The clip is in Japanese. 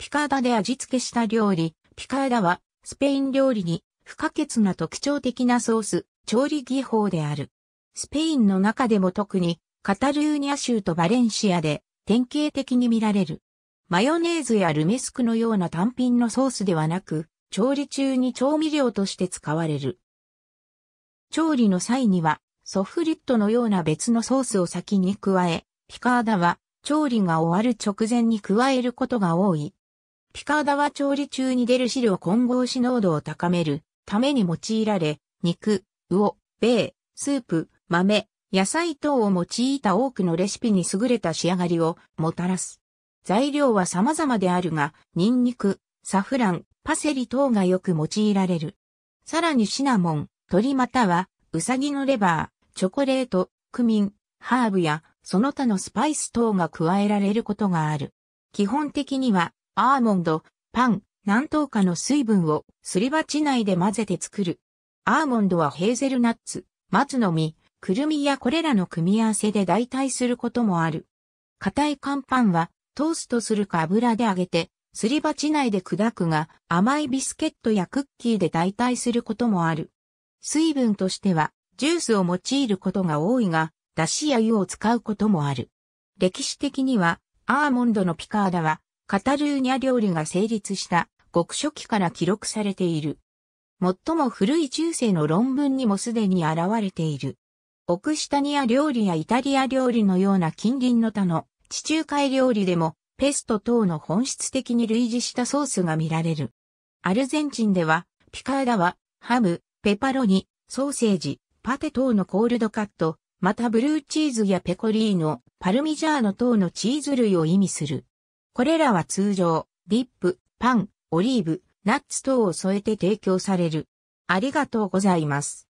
ピカーダで味付けした料理、ピカーダはスペイン料理に不可欠な特徴的なソース、調理技法である。スペインの中でも特にカタルーニャ州とバレンシアで典型的に見られる。マヨネーズやルメスクのような単品のソースではなく、調理中に調味料として使われる。調理の際には、ソフリットのような別のソースを先に加え、ピカーダは調理が終わる直前に加えることが多い。ピカーダは調理中に出る飼料混合し、濃度を高めるために用いられ、肉、魚、米、スープ、豆、野菜等を用いた多くのレシピに優れた仕上がりをもたらす。材料は様々であるが、ニンニク、サフラン、パセリ等がよく用いられる。さらにシナモン、鶏または、ウサギのレバー、チョコレート、クミン、ハーブや、その他のスパイス等が加えられることがある。基本的には、アーモンド、パン、何等かの水分をすり鉢内で混ぜて作る。アーモンドはヘーゼルナッツ、松の実、くるみやこれらの組み合わせで代替することもある。硬い乾パンはトーストするか油で揚げて、すり鉢内で砕くが甘いビスケットやクッキーで代替することもある。水分としてはジュースを用いることが多いが、だしや湯を使うこともある。歴史的にはアーモンドのピカーダはカタルーニャ料理が成立した極初期から記録されている。最も古い中世の論文にもすでに現れている。オクシタニア料理やイタリア料理のような近隣の他の地中海料理でもペスト等の本質的に類似したソースが見られる。アルゼンチンではピカーダはハム、ペパロニ、ソーセージ、パテ等のコールドカット、またブルーチーズやペコリーノ、パルミジャーノ等のチーズ類を意味する。これらは通常、ディップ、パン、オリーブ、ナッツ等を添えて提供される。ありがとうございます。